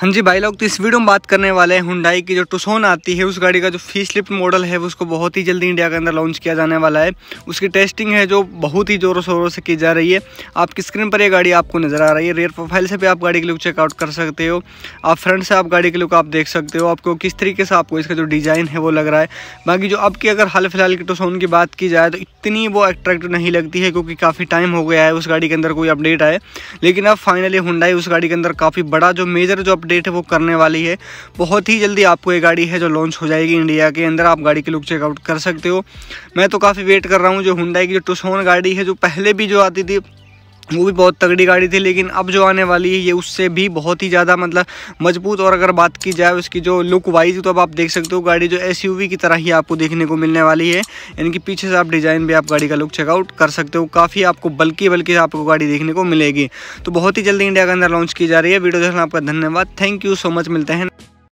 हाँ जी भाई लोग तो इस वीडियो में बात करने वाले हैं हुंडाई की जो टुसोन आती है उस गाड़ी का जो फी स्लिप मॉडल है उसको बहुत ही जल्दी इंडिया के अंदर लॉन्च किया जाने वाला है उसकी टेस्टिंग है जो बहुत ही ज़ोरों शोरों से की जा रही है आपकी स्क्रीन पर ये गाड़ी आपको नज़र आ रही है रेयर प्रोफाइल से भी आप गाड़ी के लुक चेकआउट कर सकते हो आप फ्रंट से आप गाड़ी के लुक आप देख सकते हो आपको किस तरीके से आपको इसका जो डिज़ाइन है वो लग रहा है बाकी जो अब की अगर हाल फिलहाल की टुसोन की बात की जाए तो इतनी वो अट्रैक्टिव नहीं लगती है क्योंकि काफ़ी टाइम हो गया है उस गाड़ी के अंदर कोई अपडेट आए लेकिन अब फाइनली हुंडाई उस गाड़ी के अंदर काफ़ी बड़ा जो मेजर जो डेट है वो करने वाली है बहुत ही जल्दी आपको ये गाड़ी है जो लॉन्च हो जाएगी इंडिया के अंदर आप गाड़ी के लुक चेकआउट कर सकते हो मैं तो काफ़ी वेट कर रहा हूँ जो हुंडाई की जो टूसोन गाड़ी है जो पहले भी जो आती थी वो भी बहुत तगड़ी गाड़ी थी लेकिन अब जो आने वाली है ये उससे भी बहुत ही ज़्यादा मतलब मजबूत और अगर बात की जाए उसकी जो लुक वाइज तो अब आप देख सकते हो गाड़ी जो एस की तरह ही आपको देखने को मिलने वाली है यानी कि पीछे से आप डिज़ाइन भी आप गाड़ी का लुक चेकआउट कर सकते हो काफ़ी आपको बल्कि बल्कि आपको गाड़ी देखने को मिलेगी तो बहुत ही जल्दी इंडिया के अंदर लॉन्च की जा रही है वीडियो देखना आपका धन्यवाद थैंक यू सो मच मिलते हैं